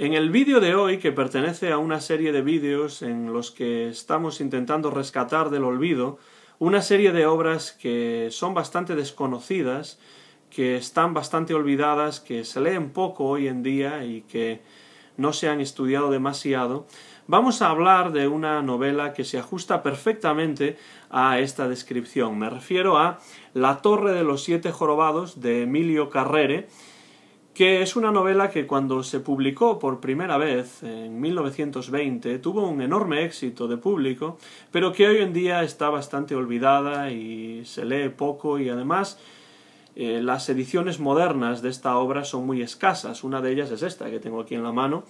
En el vídeo de hoy, que pertenece a una serie de vídeos en los que estamos intentando rescatar del olvido una serie de obras que son bastante desconocidas, que están bastante olvidadas, que se leen poco hoy en día y que no se han estudiado demasiado, vamos a hablar de una novela que se ajusta perfectamente a esta descripción. Me refiero a La Torre de los Siete Jorobados de Emilio Carrere, que es una novela que cuando se publicó por primera vez en 1920 tuvo un enorme éxito de público, pero que hoy en día está bastante olvidada y se lee poco y además eh, las ediciones modernas de esta obra son muy escasas. Una de ellas es esta que tengo aquí en la mano,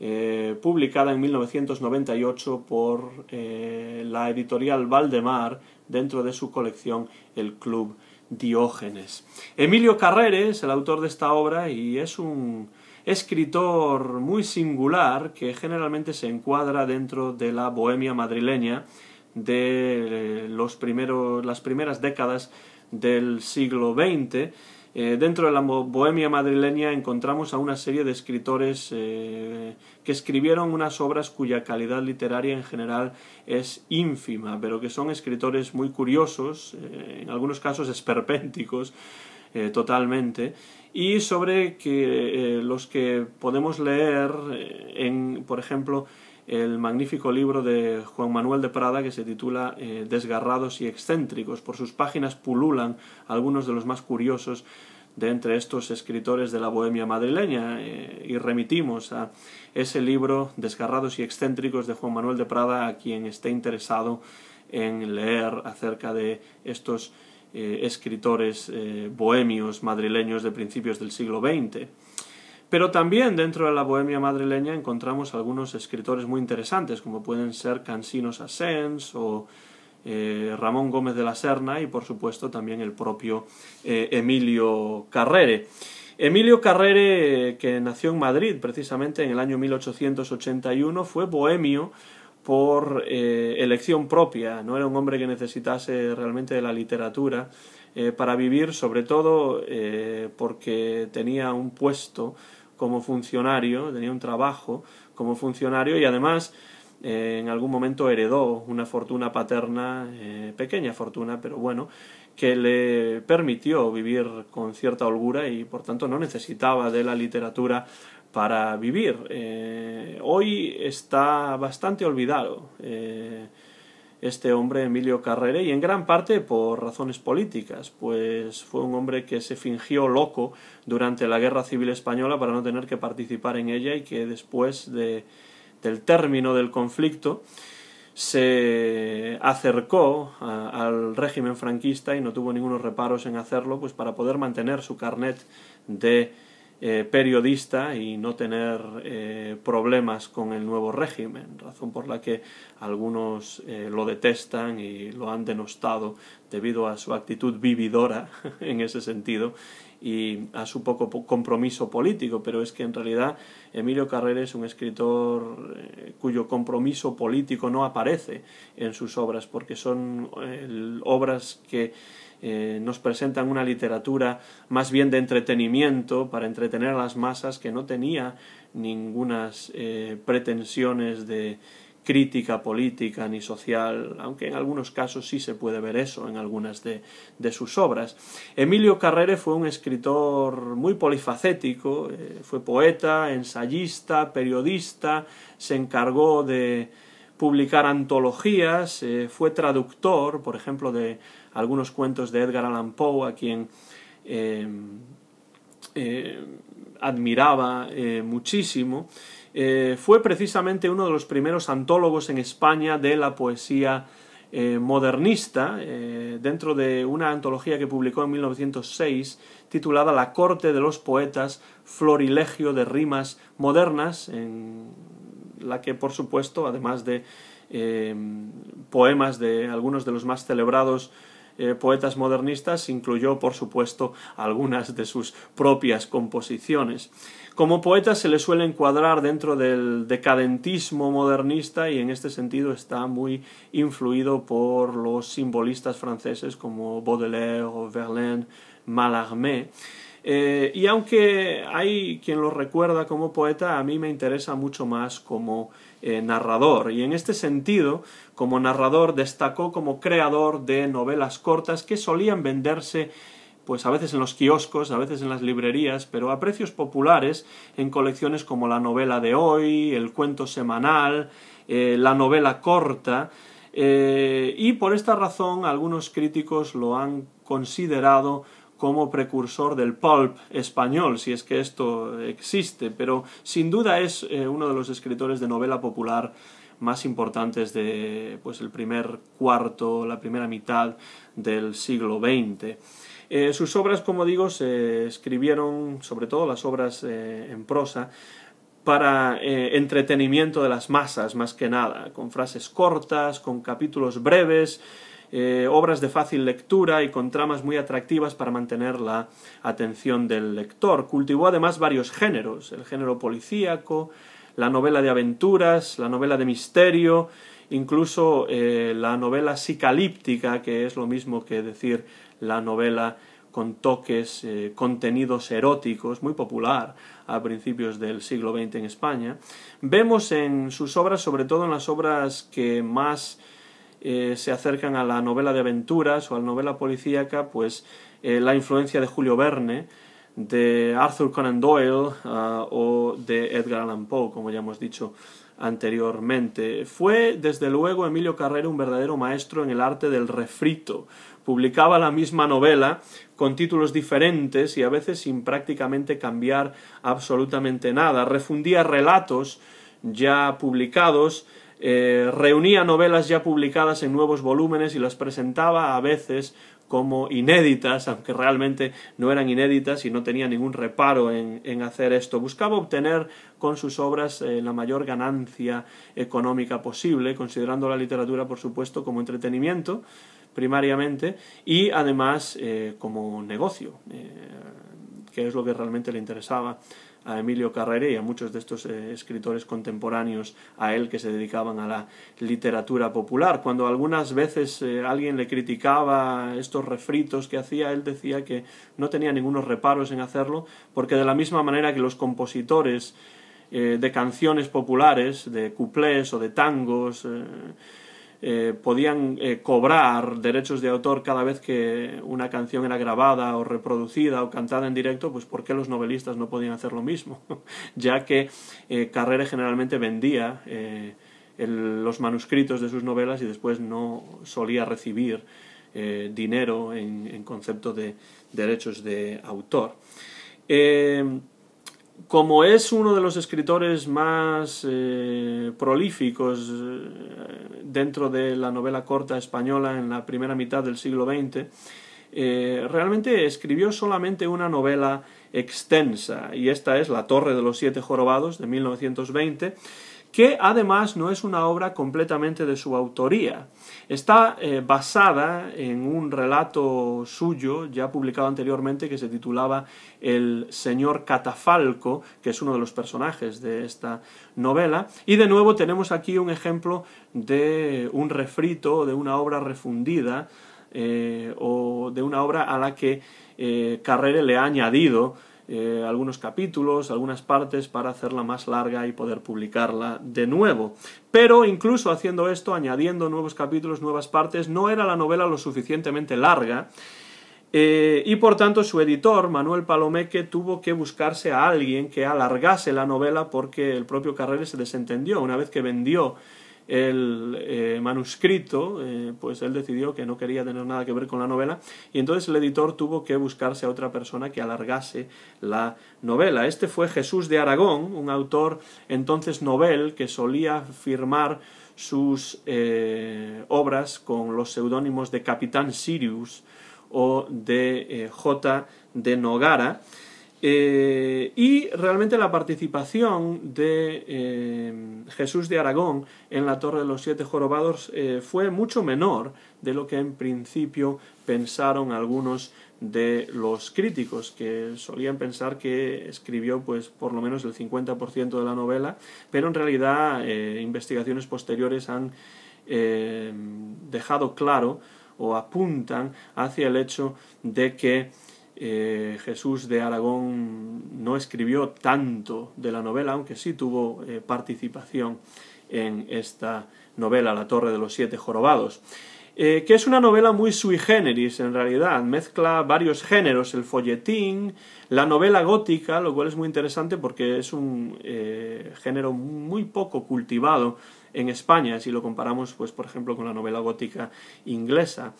eh, publicada en 1998 por eh, la editorial Valdemar dentro de su colección El Club Diógenes. Emilio Carreres, es el autor de esta obra y es un escritor muy singular que generalmente se encuadra dentro de la bohemia madrileña de eh, los primeros, las primeras décadas del siglo XX eh, dentro de la bohemia madrileña encontramos a una serie de escritores eh, que escribieron unas obras cuya calidad literaria en general es ínfima, pero que son escritores muy curiosos, eh, en algunos casos esperpénticos totalmente, y sobre que, los que podemos leer en, por ejemplo, el magnífico libro de Juan Manuel de Prada que se titula eh, Desgarrados y excéntricos. Por sus páginas pululan algunos de los más curiosos de entre estos escritores de la bohemia madrileña eh, y remitimos a ese libro Desgarrados y excéntricos de Juan Manuel de Prada a quien esté interesado en leer acerca de estos eh, escritores bohemios madrileños de principios del siglo XX. Pero también dentro de la bohemia madrileña encontramos algunos escritores muy interesantes, como pueden ser Cansinos Asens o eh, Ramón Gómez de la Serna y por supuesto también el propio eh, Emilio Carrere. Emilio Carrere, eh, que nació en Madrid precisamente en el año 1881, fue bohemio por elección propia, no era un hombre que necesitase realmente de la literatura para vivir, sobre todo porque tenía un puesto como funcionario, tenía un trabajo como funcionario y además eh, en algún momento heredó una fortuna paterna, eh, pequeña fortuna, pero bueno, que le permitió vivir con cierta holgura y por tanto no necesitaba de la literatura para vivir. Eh, hoy está bastante olvidado este hombre Emilio Carrere y en gran parte por razones políticas, pues fue un hombre que se fingió loco durante la Guerra Civil Española para no tener que participar en ella y que después del término del conflicto se acercó al régimen franquista y no tuvo ningunos reparos en hacerlo pues para poder mantener su carnet de eh, periodista y no tener eh, problemas con el nuevo régimen, razón por la que algunos eh, lo detestan y lo han denostado debido a su actitud vividora en ese sentido y a su poco compromiso político, pero es que en realidad Emilio Carrera es un escritor cuyo compromiso político no aparece en sus obras, porque son obras que eh, nos presentan una literatura más bien de entretenimiento para entretener a las masas que no tenía ninguna eh, pretensiones de crítica política ni social, aunque en algunos casos sí se puede ver eso en algunas de, de sus obras. Emilio Carrere fue un escritor muy polifacético, eh, fue poeta, ensayista, periodista, se encargó de publicar antologías, fue traductor, por ejemplo, de algunos cuentos de Edgar Allan Poe, a quien eh, eh, admiraba eh, muchísimo, fue precisamente uno de los primeros antólogos en España de la poesía modernista, dentro de una antología que publicó en 1906 titulada La corte de los poetas, florilegio de rimas modernas, en la que por supuesto, además de poemas de algunos de los más celebrados eh, poetas modernistas incluyó, por supuesto, algunas de sus propias composiciones. Como poeta se le suele encuadrar dentro del decadentismo modernista y en este sentido está muy influido por los simbolistas franceses como Baudelaire, Verlaine, Mallarmé. Eh, y aunque hay quien lo recuerda como poeta, a mí me interesa mucho más como eh, narrador. Y en este sentido, como narrador, destacó como creador de novelas cortas que solían venderse pues a veces en los kioscos, a veces en las librerías, pero a precios populares en colecciones como la novela de hoy, el cuento semanal, eh, la novela corta, eh, y por esta razón algunos críticos lo han considerado como precursor del pulp español, si es que esto existe, pero sin duda es eh, uno de los escritores de novela popular más importantes de pues el primer cuarto, la primera mitad del siglo XX. Eh, sus obras, como digo, se escribieron, sobre todo las obras eh, en prosa, para entretenimiento de las masas, más que nada, con frases cortas, con capítulos breves, eh, obras de fácil lectura y con tramas muy atractivas para mantener la atención del lector. Cultivó además varios géneros, el género policíaco, la novela de aventuras, la novela de misterio, incluso eh, la novela psicalíptica, que es lo mismo que decir la novela con toques, eh, contenidos eróticos, muy popular a principios del siglo XX en España. Vemos en sus obras, sobre todo en las obras que más eh, se acercan a la novela de aventuras o a la novela policíaca, pues eh, la influencia de Julio Verne, de Arthur Conan Doyle ah, o de Edgar Allan Poe, como ya hemos dicho anteriormente. Fue, desde luego, Emilio Carrera un verdadero maestro en el arte del refrito. Publicaba la misma novela con títulos diferentes y a veces sin prácticamente cambiar absolutamente nada. Refundía relatos ya publicados eh, reunía novelas ya publicadas en nuevos volúmenes y las presentaba a veces como inéditas, aunque realmente no eran inéditas y no tenía ningún reparo en, hacer esto. Buscaba obtener con sus obras eh, la mayor ganancia económica posible, considerando la literatura, por supuesto, como entretenimiento primariamente y además eh, como negocio, que es lo que realmente le interesaba a Emilio Carrere y a muchos de estos eh, escritores contemporáneos a él que se dedicaban a la literatura popular. Cuando algunas veces eh, alguien le criticaba estos refritos que hacía, él decía que no tenía ningunos reparos en hacerlo, porque de la misma manera que los compositores eh, de canciones populares, de cuplés o de tangos, eh, podían eh, cobrar derechos de autor cada vez que una canción era grabada o reproducida o cantada en directo, pues ¿por qué los novelistas no podían hacer lo mismo? ya que eh, Carrere generalmente vendía los manuscritos de sus novelas y después no solía recibir dinero en, concepto de derechos de autor como es uno de los escritores más eh, prolíficos eh, dentro de la novela corta española en la primera mitad del siglo XX, eh, realmente escribió solamente una novela extensa, y esta es La Torre de los Siete Jorobados de 1920, que además no es una obra completamente de su autoría. Está eh, basada en un relato suyo ya publicado anteriormente que se titulaba El señor Catafalco, que es uno de los personajes de esta novela. Y de nuevo tenemos aquí un ejemplo de un refrito, de una obra refundida eh, o de una obra a la que eh, Carrere le ha añadido eh, algunos capítulos, algunas partes para hacerla más larga y poder publicarla de nuevo. Pero incluso haciendo esto, añadiendo nuevos capítulos, nuevas partes, no era la novela lo suficientemente larga. Eh, y por tanto su editor, Manuel Palomeque, tuvo que buscarse a alguien que alargase la novela porque el propio Carrere se desentendió. Una vez que vendió el eh, manuscrito, eh, pues él decidió que no quería tener nada que ver con la novela y entonces el editor tuvo que buscarse a otra persona que alargase la novela. Este fue Jesús de Aragón, un autor entonces novel que solía firmar sus eh, obras con los seudónimos de Capitán Sirius o de J. de Nogara. Eh, y realmente la participación de eh, Jesús de Aragón en la Torre de los Siete Jorobados eh, fue mucho menor de lo que en principio pensaron algunos de los críticos, que solían pensar que escribió pues, por lo menos el 50% de la novela, pero en realidad investigaciones posteriores han dejado claro o apuntan hacia el hecho de que eh, Jesús de Aragón no escribió tanto de la novela, aunque sí tuvo eh, participación en esta novela, La Torre de los Siete Jorobados. Eh, que es una novela muy sui generis en realidad, mezcla varios géneros, el folletín, la novela gótica, lo cual es muy interesante porque es un género muy poco cultivado en España, si lo comparamos, pues, por ejemplo, con la novela gótica inglesa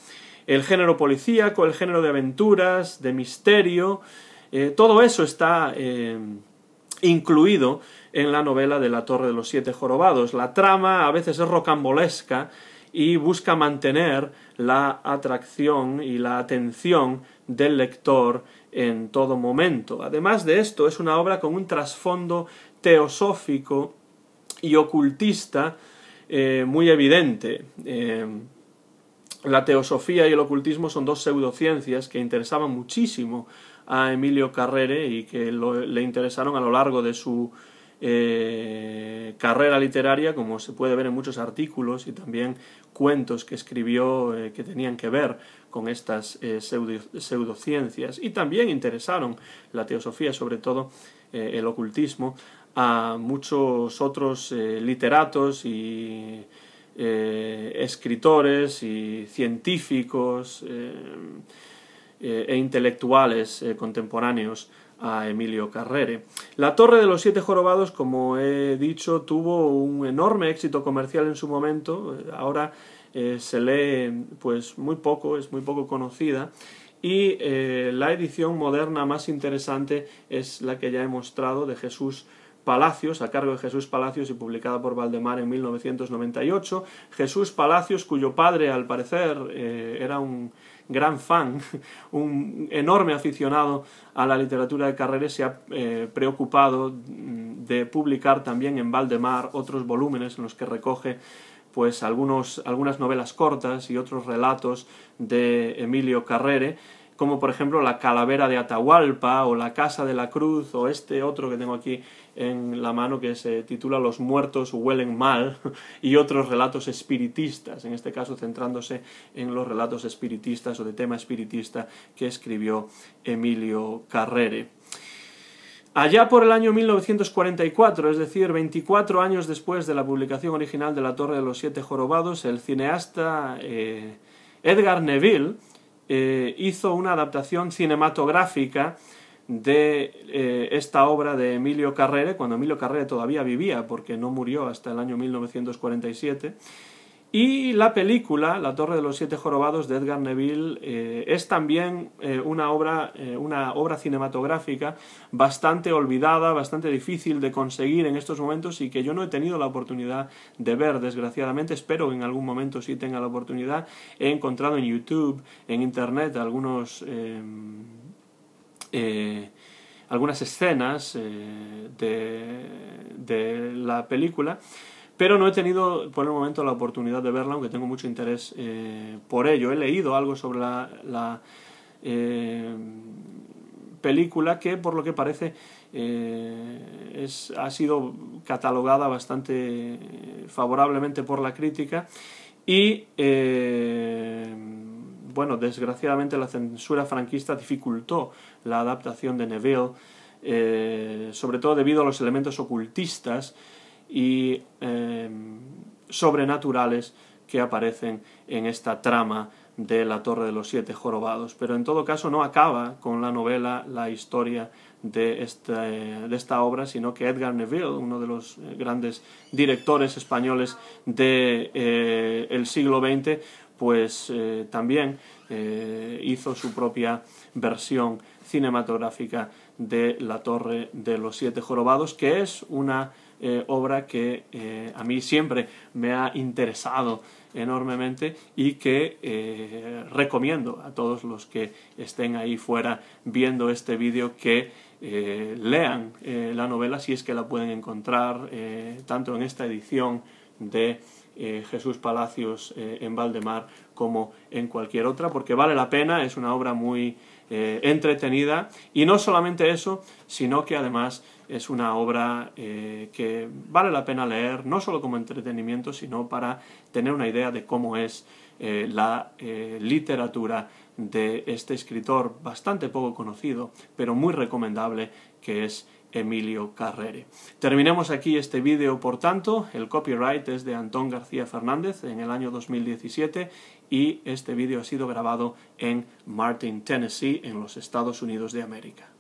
el género policíaco, el género de aventuras, de misterio, eh, todo eso está eh, incluido en la novela de La Torre de los Siete Jorobados. La trama a veces es rocambolesca y busca mantener la atracción y la atención del lector en todo momento. Además de esto, es una obra con un trasfondo teosófico y ocultista eh, muy evidente la teosofía y el ocultismo son dos pseudociencias que interesaban muchísimo a Emilio Carrere y que le interesaron a lo largo de su eh, carrera literaria, como se puede ver en muchos artículos y también cuentos que escribió eh, que tenían que ver con estas eh, pseudociencias. Y también interesaron la teosofía, sobre todo el ocultismo, a muchos otros literatos y eh, escritores y científicos eh, eh, e intelectuales contemporáneos a Emilio Carrere. La Torre de los Siete Jorobados, como he dicho, tuvo un enorme éxito comercial en su momento, ahora se lee pues muy poco, es muy poco conocida, y la edición moderna más interesante es la que ya he mostrado de Jesús Palacios, a cargo de Jesús Palacios y publicada por Valdemar en 1998. Jesús Palacios, cuyo padre al parecer eh, era un gran fan, un enorme aficionado a la literatura de Carrere, se ha eh, preocupado mm, de publicar también en Valdemar otros volúmenes en los que recoge pues algunas novelas cortas y otros relatos de Emilio Carrere como por ejemplo la Calavera de Atahualpa o la Casa de la Cruz o este otro que tengo aquí en la mano que se titula Los muertos huelen mal y otros relatos espiritistas, en este caso centrándose en los relatos espiritistas o de tema espiritista que escribió Emilio Carrere. Allá por el año 1944, es decir, 24 años después de la publicación original de La Torre de los Siete Jorobados, el cineasta eh, Edgar Neville eh, hizo una adaptación cinematográfica de eh, esta obra de Emilio Carrere, cuando Emilio Carrere todavía vivía, porque no murió hasta el año 1947, y la película, La Torre de los Siete Jorobados de Edgar Neville, eh, es también eh, una, obra, eh, una obra cinematográfica bastante olvidada, bastante difícil de conseguir en estos momentos y que yo no he tenido la oportunidad de ver, desgraciadamente. Espero que en algún momento sí tenga la oportunidad. He encontrado en YouTube, en Internet, algunos algunas escenas de, la película, pero no he tenido por el momento la oportunidad de verla, aunque tengo mucho interés eh, por ello. He leído algo sobre la, eh, película que, por lo que parece, eh, ha sido catalogada bastante favorablemente por la crítica y bueno, desgraciadamente la censura franquista dificultó la adaptación de Neville, sobre todo debido a los elementos ocultistas y sobrenaturales que aparecen en esta trama de la Torre de los Siete Jorobados. Pero en todo caso no acaba con la novela la historia de, este, esta obra, sino que Edgar Neville, uno de los eh, grandes directores españoles del de, eh, el siglo XX, pues eh, también hizo su propia versión cinematográfica de La Torre de los Siete Jorobados, que es una eh, obra que eh, a mí siempre me ha interesado enormemente y que eh, recomiendo a todos los que estén ahí fuera viendo este vídeo que lean la novela si es que la pueden encontrar tanto en esta edición de Jesús Palacios en Valdemar como en cualquier otra, porque vale la pena, es una obra muy eh, entretenida y no solamente eso, sino que además es una obra eh, que vale la pena leer, no solo como entretenimiento, sino para tener una idea de cómo es eh, la literatura de este escritor bastante poco conocido, pero muy recomendable, que es Emilio Carrere. Terminemos aquí este vídeo, por tanto, el copyright es de Antón García Fernández en el año 2017 y este vídeo ha sido grabado en Martin, Tennessee, en los Estados Unidos de América.